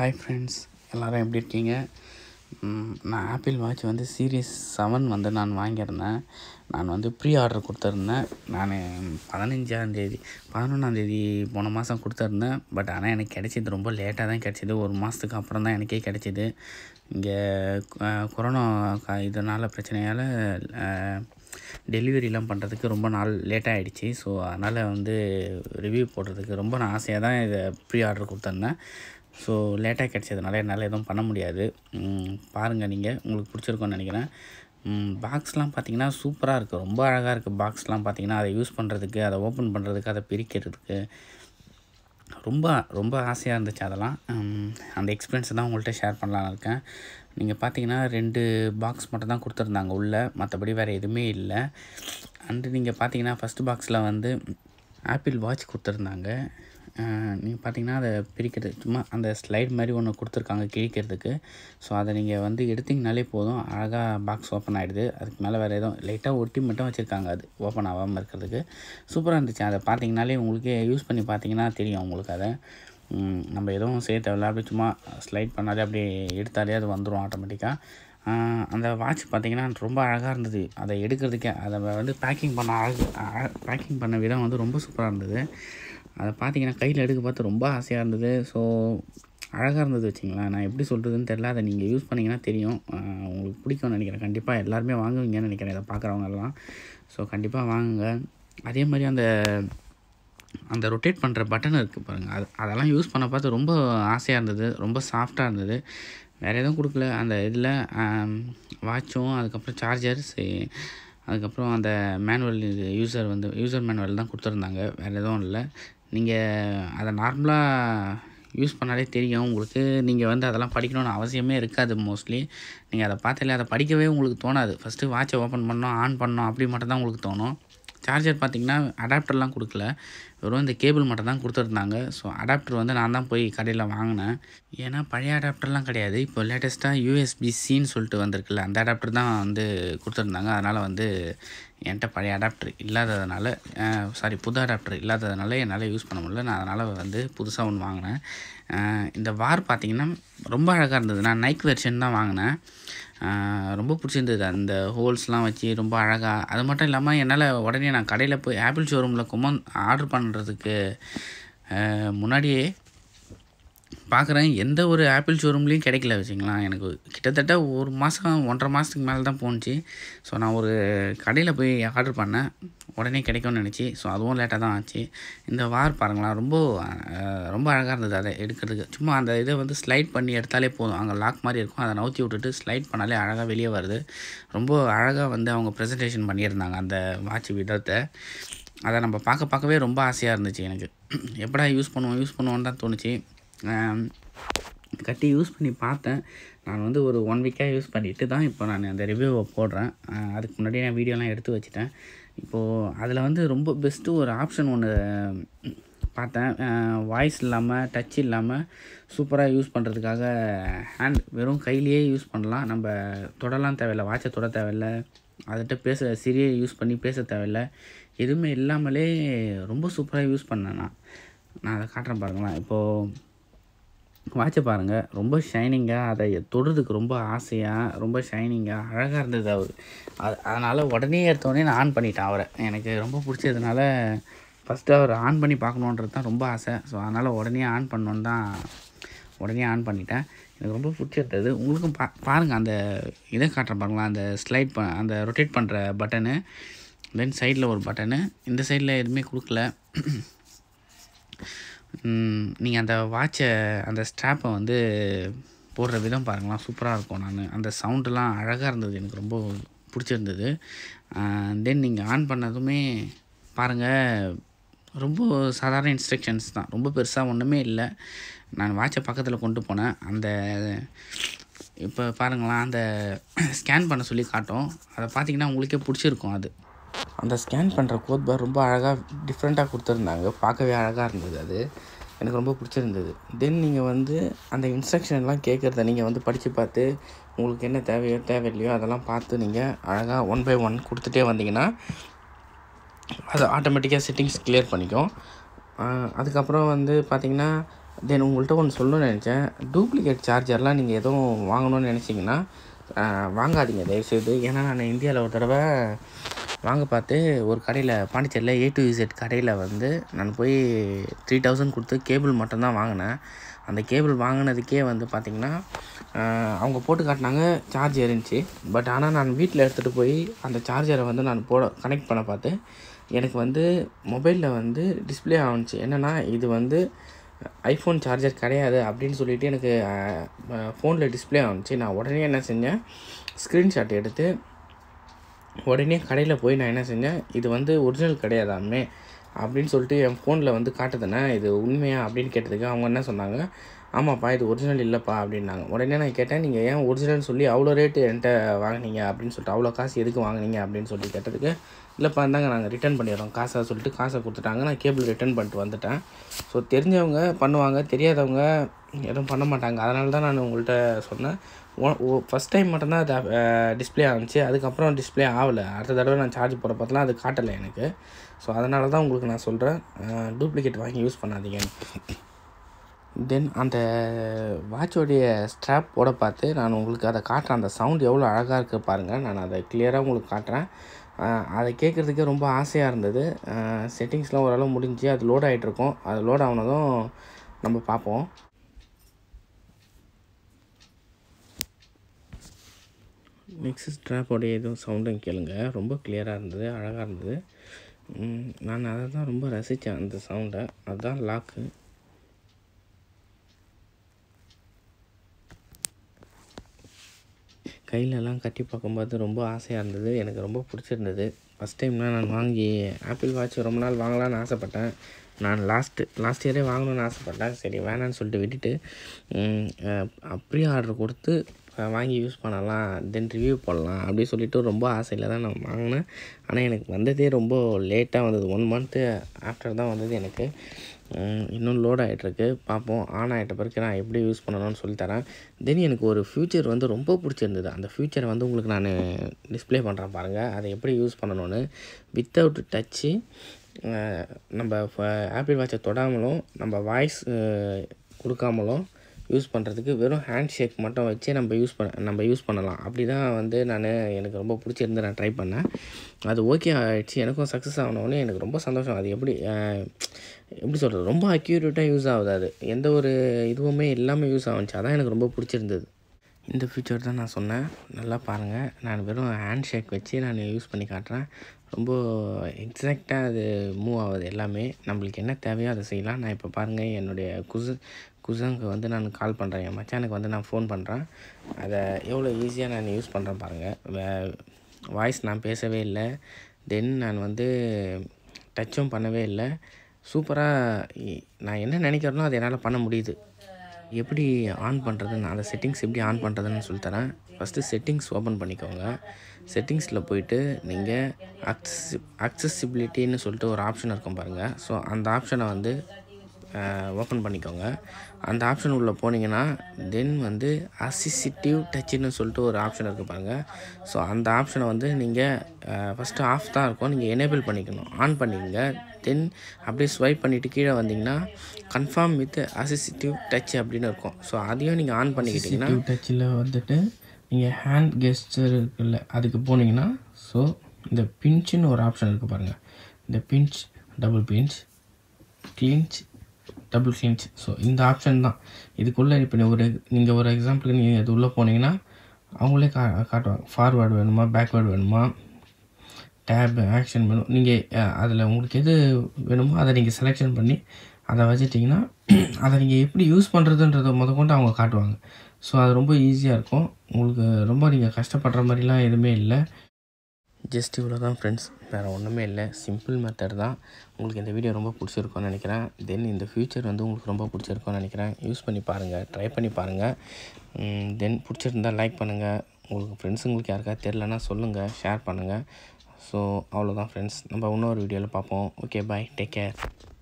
hi friends எல்லோரும் எப்படி இருக்கீங்க நான் ஆப்பிள் வாட்ச் வந்து சீரீஸ் செவன் வந்து நான் வாங்கியிருந்தேன் நான் வந்து ப்ரீ ஆர்டர் கொடுத்துருந்தேன் நான் பதினஞ்சாந்தேதி பதினொன்றாந்தேதி போன மாதம் கொடுத்துருந்தேன் பட் ஆனால் எனக்கு கிடைச்சிது ரொம்ப லேட்டாக தான் கிடைச்சிது ஒரு மாதத்துக்கு அப்புறம் தான் எனக்கே கிடைச்சிது இங்கே கொரோனா இதனால் பிரச்சனையால் டெலிவரிலாம் பண்ணுறதுக்கு ரொம்ப நாள் லேட்டாக ஆகிடுச்சி ஸோ அதனால் வந்து ரிவ்யூ போடுறதுக்கு ரொம்ப நான் ஆசையாக தான் இதை ப்ரீ ஆர்டர் கொடுத்துருந்தேன் ஸோ லேட்டாக கிடச்சதுனால என்னால் எதுவும் பண்ண முடியாது பாருங்கள் நீங்கள் உங்களுக்கு பிடிச்சிருக்கோன்னு நினைக்கிறேன் பாக்ஸ்லாம் பார்த்திங்கன்னா சூப்பராக இருக்குது ரொம்ப அழகாக இருக்குது பாக்ஸ்லாம் பார்த்திங்கன்னா அதை யூஸ் பண்ணுறதுக்கு அதை ஓப்பன் பண்ணுறதுக்கு அதை பிரிக்கிறதுக்கு ரொம்ப ரொம்ப ஆசையாக இருந்துச்சு அதெல்லாம் அந்த எக்ஸ்பீரியன்ஸை தான் உங்கள்கிட்ட ஷேர் பண்ணலான்னு இருக்கேன் நீங்கள் பார்த்தீங்கன்னா ரெண்டு பாக்ஸ் மட்டும் தான் கொடுத்துருந்தாங்க உள்ளே மற்றபடி வேறு எதுவுமே இல்லை அண்டு நீங்கள் பார்த்தீங்கன்னா ஃபஸ்ட்டு பாக்ஸில் வந்து ஆப்பிள் வாட்ச் கொடுத்துருந்தாங்க நீங்கள் பார்த்தீங்கன்னா அதை பிரிக்கிறது சும்மா அந்த ஸ்லைட் மாதிரி ஒன்று கொடுத்துருக்காங்க கிழிக்கிறதுக்கு ஸோ அதை நீங்கள் வந்து எடுத்திங்கனாலே போதும் அழகாக பாக்ஸ் ஓப்பன் ஆகிடுது அதுக்கு மேலே வேறு எதுவும் லைட்டாக ஒட்டி மட்டும் வச்சுருக்காங்க அது ஓப்பன் ஆகாமல் இருக்கிறதுக்கு சூப்பராக இருந்துச்சு அதை பார்த்தீங்கனாலே உங்களுக்கே யூஸ் பண்ணி பார்த்தீங்கன்னா தெரியும் உங்களுக்கு அதை நம்ம எதுவும் செய்ய தேவையில்ல அப்படியே சும்மா ஸ்லைட் பண்ணாலே அப்படியே எடுத்தாலே அது வந்துடும் ஆட்டோமேட்டிக்காக அந்த வாட்ச் பார்த்திங்கன்னா ரொம்ப அழகாக இருந்தது அதை எடுக்கிறதுக்கே அதை வந்து பேக்கிங் பண்ண அழகு பேக்கிங் பண்ண விதம் வந்து ரொம்ப சூப்பராக இருந்தது அதை பார்த்தீங்கன்னா கையில் எடுக்க பார்த்து ரொம்ப ஆசையாக இருந்தது ஸோ அழகாக இருந்தது வச்சிங்களா நான் எப்படி சொல்கிறதுன்னு தெரில அதை நீங்கள் யூஸ் பண்ணிங்கன்னா தெரியும் உங்களுக்கு பிடிக்கும்னு நினைக்கிறேன் கண்டிப்பாக எல்லாருமே வாங்குவீங்கன்னு நினைக்கிறேன் இதை பார்க்குறவங்கெல்லாம் ஸோ கண்டிப்பாக வாங்குங்க அதே மாதிரி அந்த அந்த ரொட்டேட் பண்ணுற பட்டன் இருக்குது பாருங்கள் அது அதெல்லாம் யூஸ் பண்ண பார்த்து ரொம்ப ஆசையாக இருந்தது ரொம்ப சாஃப்டாக இருந்தது வேறு எதுவும் கொடுக்கல அந்த இதில் வாட்சும் அதுக்கப்புறம் சார்ஜர்ஸ் அதுக்கப்புறம் அந்த மேனுவல் இது யூசர் வந்து யூசர் மேனுவல் தான் கொடுத்துருந்தாங்க வேறு எதுவும் இல்லை நீங்கள் அதை நார்மலாக யூஸ் பண்ணாலே தெரியும் உங்களுக்கு நீங்கள் வந்து அதெல்லாம் படிக்கணும்னு அவசியமே இருக்காது மோஸ்ட்லி நீங்கள் அதை பார்த்தாலே அதை படிக்கவே உங்களுக்கு தோணாது ஃபஸ்ட்டு வாட்சை ஓப்பன் பண்ணோம் ஆன் பண்ணோம் அப்படி மட்டும் தான் உங்களுக்கு தோணும் சார்ஜர் பார்த்திங்கன்னா அடாப்டர்லாம் கொடுக்கல வெறும் இந்த கேபிள் மட்டும் தான் கொடுத்துருந்தாங்க ஸோ அடாப்டர் வந்து நான் தான் போய் கடையில் வாங்கினேன் ஏன்னா பழைய அடாப்டர்லாம் கிடையாது இப்போ லேட்டஸ்ட்டாக யூஎஸ்பிசின்னு சொல்லிட்டு வந்திருக்குல்ல அந்த அடாப்டர் தான் வந்து கொடுத்துருந்தாங்க அதனால் வந்து என்கிட்ட பழைய அடாப்டர் இல்லாததுனால சாரி புது அடாப்டர் இல்லாததுனால என்னால் யூஸ் பண்ண முடியல நான் அதனால் வந்து புதுசாக ஒன்று வாங்கினேன் இந்த வார் பார்த்திங்கன்னா ரொம்ப அழகாக இருந்தது நான் நைக் வெர்ஷன் தான் வாங்கினேன் ரொம்ப பிடிச்சிருந்தது அந்த ஹோல்ஸ்லாம் வச்சு ரொம்ப அழகாக அது மட்டும் இல்லாமல் என்னால் உடனே நான் கடையில் போய் ஆப்பிள் ஷோரூமில் கொமன் ஆர்டர் பண்ண பண்ணுறதுக்கு முன்னாடியே பார்க்குறேன் எந்த ஒரு ஆப்பிள் ஷோரூம்லேயும் கிடைக்கல வச்சுக்கலாம் எனக்கு கிட்டத்தட்ட ஒரு மாதம் ஒன்றரை மாதத்துக்கு மேலே தான் போணுச்சு ஸோ நான் ஒரு கடையில் போய் ஆர்டர் பண்ணேன் உடனே கிடைக்கும்னு நினச்சி ஸோ அதுவும் லேட்டாக தான் ஆச்சு இந்த வார் பாருங்களா ரொம்ப ரொம்ப அழகாக இருந்தது அதை எடுக்கிறதுக்கு சும்மா அந்த இதை வந்து ஸ்லைட் பண்ணி எடுத்தாலே போதும் அங்கே லாக் மாதிரி இருக்கும் அதை நவுத்தி விட்டுட்டு ஸ்லைட் பண்ணாலே அழகாக வெளியே வருது ரொம்ப அழகாக வந்து அவங்க ப்ரெசன்டேஷன் பண்ணியிருந்தாங்க அந்த வாட்ச் விதத்தை அதை நம்ம பார்க்க பார்க்கவே ரொம்ப ஆசையாக இருந்துச்சு எனக்கு எப்படா யூஸ் பண்ணுவோம் யூஸ் பண்ணுவோன்னு தான் தோணுச்சு கட்டி யூஸ் பண்ணி பார்த்தேன் நான் வந்து ஒரு ஒன் வீக்காக யூஸ் பண்ணிவிட்டு தான் இப்போ நான் அந்த ரிவ்யூவை போடுறேன் அதுக்கு முன்னாடி நான் வீடியோலாம் எடுத்து வச்சுட்டேன் இப்போது அதில் வந்து ரொம்ப பெஸ்ட்டு ஒரு ஆப்ஷன் ஒன்று பார்த்தேன் வாய்ஸ் இல்லாமல் டச் இல்லாமல் சூப்பராக யூஸ் பண்ணுறதுக்காக ஹேண்ட் வெறும் கையிலேயே யூஸ் பண்ணலாம் நம்ம தொடலாம் தேவையில்லை வாட்சை தொட தேவையில்லை அதட்ட பேச சிறிய யூஸ் பண்ணி பேச தேவையில்ல எதுவுமே இல்லாமலே ரொம்ப சூப்பராக யூஸ் பண்ணேன் நான் நான் அதை காட்டுறேன் பாருங்களேன் இப்போது வாட்சை பாருங்கள் ரொம்ப ஷைனிங்காக அதை தொடுறதுக்கு ரொம்ப ஆசையாக ரொம்ப ஷைனிங்காக அழகாக இருந்தது அவர் அது அதனால் உடனே எடுத்தோடனே நான் ஆன் பண்ணிட்டேன் அவரை எனக்கு ரொம்ப பிடிச்சதுனால ஃபஸ்ட்டு அவர் ஆன் பண்ணி பார்க்கணுன்றது தான் ரொம்ப ஆசை ஸோ அதனால் உடனே ஆன் பண்ணோன்னு தான் உடனே ஆன் பண்ணிட்டேன் எனக்கு ரொம்ப பிடிச்சிருந்தது உங்களுக்கும் பா பாருங்கள் அந்த இதை காட்டுறேன் பாருங்களேன் அந்த ஸ்லைட் ப அந்த ரொட்டேட் பண்ணுற பட்டனு தென் சைடில் ஒரு பட்டனு இந்த சைடில் எதுவுமே கொடுக்கல நீங்கள் அந்த வாட்சை அந்த ஸ்ட்ராப்பை வந்து போடுற விதம் பாருங்களேன் சூப்பராக இருக்கும் நான் அந்த சவுண்டெலாம் அழகாக இருந்தது எனக்கு ரொம்ப பிடிச்சிருந்தது தென் நீங்கள் ஆன் பண்ணதுமே பாருங்கள் ரொம்ப சாதாரண இன்ஸ்ட்ரக்ஷன்ஸ் தான் ரொம்ப பெருசாக ஒன்றுமே இல்லை நான் வாட்சை பக்கத்தில் கொண்டு போனேன் அந்த இப்போ பாருங்களேன் அந்த ஸ்கேன் பண்ண சொல்லி காட்டும் அதை பார்த்தீங்கன்னா உங்களுக்கே பிடிச்சிருக்கும் அது அந்த ஸ்கேன் பண்ணுற கோத் பார் ரொம்ப அழகாக டிஃப்ரெண்ட்டாக கொடுத்துருந்தாங்க பார்க்கவே அழகாக இருந்தது அது எனக்கு ரொம்ப பிடிச்சிருந்தது தென் நீங்கள் வந்து அந்த இன்ஸ்ட்ரக்ஷன்லாம் கேட்குறத நீங்கள் வந்து படித்து பார்த்து உங்களுக்கு என்ன தேவையோ தேவையில்லையோ அதெல்லாம் பார்த்து நீங்கள் அழகாக ஒன் பை ஒன் கொடுத்துட்டே வந்தீங்கன்னா அது ஆட்டோமேட்டிக்காக செட்டிங்ஸ் கிளியர் பண்ணிக்கும் அதுக்கப்புறம் வந்து பார்த்திங்கன்னா தென் உங்கள்கிட்ட ஒன்று சொல்லணும்னு நினச்சேன் டூப்ளிகேட் சார்ஜர்லாம் நீங்கள் எதுவும் வாங்கணும்னு நினச்சிங்கன்னா வாங்காதீங்க தயவுசெய்து ஏன்னா நான் இந்தியாவில் ஒரு தடவை வாங்க பார்த்து ஒரு கடையில் பாண்டிச்சேரியில் ஏ டு இசட் கடையில் வந்து நான் போய் த்ரீ தௌசண்ட் கொடுத்து கேபிள் மட்டும்தான் வாங்கினேன் அந்த கேபிள் வாங்கினதுக்கே வந்து பார்த்திங்கன்னா அவங்க போட்டு காட்டினாங்க சார்ஜ் இருந்துச்சு பட் ஆனால் நான் வீட்டில் எடுத்துகிட்டு போய் அந்த சார்ஜரை வந்து நான் போட கனெக்ட் பண்ண பார்த்து எனக்கு வந்து மொபைலில் வந்து டிஸ்பிளே ஆணுச்சு என்னென்னா இது வந்து ஐஃபோன் சார்ஜர் கிடையாது அப்படின்னு சொல்லிவிட்டு எனக்கு ஃபோனில் டிஸ்பிளே ஆணுச்சு நான் உடனே என்ன செஞ்சேன் ஸ்க்ரீன்ஷாட் எடுத்து உடனே கடையில் போய் நான் என்ன செஞ்சேன் இது வந்து ஒரிஜினல் கிடையாதாமே அப்படின்னு சொல்லிட்டு என் ஃபோனில் வந்து காட்டுதுனே இது உண்மையா அப்படின்னு கேட்டதுக்கு அவங்க என்ன சொன்னாங்க ஆமாப்பா இது ஒரிஜினல் இல்லைப்பா அப்படின்னாங்க உடனே நான் கேட்டேன் நீங்கள் ஏன் ஒரிஜினல் சொல்லி அவ்வளோ ரேட்டு என்கிட்ட வாங்கினீங்க அப்படின்னு சொல்லிட்டு அவ்வளோ காசு எதுக்கு வாங்கினீங்க அப்படின்னு சொல்லி கேட்டதுக்கு இல்லைப்பா இருந்தாங்க நாங்கள் ரிட்டர்ன் பண்ணிடுறோம் காசை சொல்லிட்டு காசை கொடுத்துட்டாங்க நான் கேபிள் ரிட்டர்ன் பண்ணிட்டு வந்துட்டேன் ஸோ தெரிஞ்சவங்க பண்ணுவாங்க தெரியாதவங்க எதுவும் பண்ண மாட்டாங்க அதனால தான் நான் உங்கள்கிட்ட சொன்னேன் ஓ ஃபஸ்ட் டைம் மட்டும்தான் அது டிஸ்பிளே ஆனிச்சு அதுக்கப்புறம் டிஸ்பிளே ஆகலை அடுத்த தடவை நான் சார்ஜ் போட பார்த்தலாம் அது காட்டலை எனக்கு ஸோ அதனால தான் உங்களுக்கு நான் சொல்கிறேன் டூப்ளிகேட் வாங்கி யூஸ் பண்ணாதீங்கன்னு தென் அந்த வாட்சோடைய போட பார்த்து நான் உங்களுக்கு அதை காட்டுறேன் அந்த சவுண்ட் எவ்வளோ அழகாக இருக்குது பாருங்கள் நான் அதை கிளியராக உங்களுக்கு காட்டுறேன் அதை கேட்குறதுக்கே ரொம்ப ஆசையாக இருந்தது செட்டிங்ஸ்லாம் ஓரளவு முடிஞ்சு அது லோட் ஆகிட்டுருக்கோம் அது லோட் ஆகினதும் நம்ம பார்ப்போம் நெக்ஸ்ட் ஸ்ட்ராப்போடைய எதுவும் சவுண்டும் கேளுங்க ரொம்ப கிளியராக இருந்தது அழகாக இருந்தது நான் அதை தான் ரொம்ப ரசித்தேன் அந்த சவுண்டை அதுதான் லாக்கு கையிலலாம் கட்டி பார்க்கும்போது ரொம்ப ஆசையாக இருந்தது எனக்கு ரொம்ப பிடிச்சிருந்தது ஃபஸ்ட் டைம்லாம் நான் வாங்கி ஆப்பிள் வாட்ச் ரொம்ப நாள் வாங்கலான்னு ஆசைப்பட்டேன் நான் லாஸ்ட்டு லாஸ்ட் இயரே வாங்கணும்னு ஆசைப்பட்டேன் சரி வேணான்னு சொல்லிட்டு விட்டுட்டு அப்படியே ஆர்டர் கொடுத்து வாங்கி யூஸ் பண்ணலாம் தென் ரிவ்யூ போடலாம் அப்படி சொல்லிவிட்டு ரொம்ப ஆசையில் தான் நான் வாங்கினேன் ஆனால் எனக்கு வந்ததே ரொம்ப லேட்டாக வந்தது ஒன் மந்த்து ஆஃப்டர் தான் வந்தது எனக்கு இன்னும் லோட் ஆகிட்டுருக்கு பார்ப்போம் ஆன் ஆகிட்ட பிறகு நான் எப்படி யூஸ் பண்ணணும்னு சொல்லித்தரேன் தென் எனக்கு ஒரு ஃபியூச்சர் வந்து ரொம்ப பிடிச்சிருந்தது அந்த ஃபியூச்சரை வந்து உங்களுக்கு நான் டிஸ்பிளே பண்ணுறேன் பாருங்கள் அதை எப்படி யூஸ் பண்ணணும்னு வித்தவுட் டச்சு நம்ம ஆப்பிள் வாட்சை தொடாமலும் நம்ம வாய்ஸ் கொடுக்காமலும் யூஸ் பண்ணுறதுக்கு வெறும் ஹேண்ட் ஷேக் மட்டும் வச்சு நம்ம யூஸ் பண்ண நம்ம யூஸ் பண்ணலாம் அப்படி தான் வந்து நான் எனக்கு ரொம்ப பிடிச்சிருந்து நான் ட்ரை பண்ணேன் அது ஓகே ஆகிடுச்சு எனக்கும் சக்ஸஸ் ஆனோடனே எனக்கு ரொம்ப சந்தோஷம் அது எப்படி எப்படி சொல்கிறது ரொம்ப அக்யூரேட்டாக யூஸ் ஆகுது அது எந்த ஒரு இதுவுமே எல்லாமே யூஸ் ஆகுச்சு அதான் எனக்கு ரொம்ப பிடிச்சிருந்தது இந்த ஃபியூச்சர் தான் நான் சொன்னேன் நல்லா பாருங்கள் நான் வெறும் ஹேண்ட் ஷேக் வச்சு நான் யூஸ் பண்ணி காட்டுறேன் ரொம்ப எக்ஸாக்டாக அது மூவ் ஆகுது எல்லாமே நம்மளுக்கு என்ன தேவையோ அதை செய்யலாம் நான் இப்போ பாருங்கள் என்னுடைய குசு குசங்கு வந்து நான் கால் பண்ணுறேன் என் மச்சானுக்கு வந்து நான் ஃபோன் பண்ணுறேன் அதை எவ்வளோ ஈஸியாக நான் யூஸ் பண்ணுறேன் பாருங்கள் வாய்ஸ் நான் பேசவே இல்லை தென் நான் வந்து டச்சும் பண்ணவே இல்லை சூப்பராக நான் என்ன நினைக்கிறேனோ அதை என்னால் பண்ண முடியுது எப்படி ஆன் பண்ணுறதுன்னு அந்த செட்டிங்ஸ் எப்படி ஆன் பண்ணுறதுன்னு சொல்லித்தரேன் ஃபஸ்ட்டு செட்டிங்ஸ் ஓப்பன் பண்ணிக்கோங்க செட்டிங்ஸில் போயிட்டு நீங்கள் அக்சஸ் அக்சசிபிலிட்டின்னு சொல்லிட்டு ஒரு ஆப்ஷன் இருக்கும் பாருங்கள் ஸோ அந்த ஆப்ஷனை வந்து ஓப்பன் பண்ணிக்கோங்க அந்த ஆப்ஷன் உள்ளே போனீங்கன்னா தென் வந்து அசிசிட்டிவ் டச்சுன்னு சொல்லிட்டு ஒரு ஆப்ஷன் இருக்குது பாருங்கள் ஸோ அந்த ஆப்ஷனை வந்து நீங்கள் ஃபஸ்ட்டு ஆஃப் தான் இருக்கும் நீங்கள் எனேபிள் பண்ணிக்கணும் ஆன் பண்ணிக்கோங்க தென் அப்படியே ஸ்வைப் பண்ணிவிட்டு கீழே வந்தீங்கன்னா கன்ஃபார்ம் வித் அசிசிட்டிவ் டச் அப்படின்னு இருக்கும் ஸோ அதையும் நீங்கள் ஆன் பண்ணிக்கிட்டிங்கன்னா டச்சில் வந்துட்டு நீங்கள் ஹேண்ட் கெஸ்டர் இருக்குல்ல அதுக்கு போனீங்கன்னா ஸோ இந்த பிஞ்சுன்னு ஒரு ஆப்ஷன் இருக்குது பாருங்கள் இந்த pinch double pinch clinch double clinch so இந்த ஆப்ஷன் தான் இதுக்குள்ளே இப்போ நீங்கள் ஒரு நீங்கள் ஒரு எக்ஸாம்பிளுக்கு நீங்கள் இது உள்ளே போனீங்கன்னா அவங்களே கா காட்டுவாங்க ஃபார்வேர்டு வேணுமா பேக்வேர்டு வேணுமா டேப் ஆக்ஷன் வேணும் நீங்கள் அதில் உங்களுக்கு எது வேணுமோ அதை நீங்கள் செலெக்ஷன் பண்ணி அதை வச்சுட்டிங்கன்னா அதை நீங்கள் எப்படி யூஸ் பண்ணுறதுன்றத முத கொண்டு அவங்க காட்டுவாங்க ஸோ அது ரொம்ப ஈஸியாக இருக்கும் உங்களுக்கு ரொம்ப நீங்கள் கஷ்டப்படுற மாதிரிலாம் எதுவுமே இல்லை ஜஸ்ட் இவ்வளோ தான் ஃப்ரெண்ட்ஸ் வேறு ஒன்றுமே இல்லை சிம்பிள் மெத்தட் தான் உங்களுக்கு இந்த வீடியோ ரொம்ப பிடிச்சிருக்கோன்னு நினைக்கிறேன் தென் இந்த ஃபியூச்சர் வந்து உங்களுக்கு ரொம்ப பிடிச்சிருக்கோன்னு நினைக்கிறேன் யூஸ் பண்ணி பாருங்கள் ட்ரை பண்ணி பாருங்கள் தென் பிடிச்சிருந்தால் லைக் பண்ணுங்கள் உங்களுக்கு ஃப்ரெண்ட்ஸுங்களுக்கு யாருக்கா தெரிலனா சொல்லுங்கள் ஷேர் பண்ணுங்கள் ஸோ அவ்வளோதான் ஃப்ரெண்ட்ஸ் நம்ம இன்னொரு வீடியோவில் பார்ப்போம் ஓகே பாய் டேக் கேர்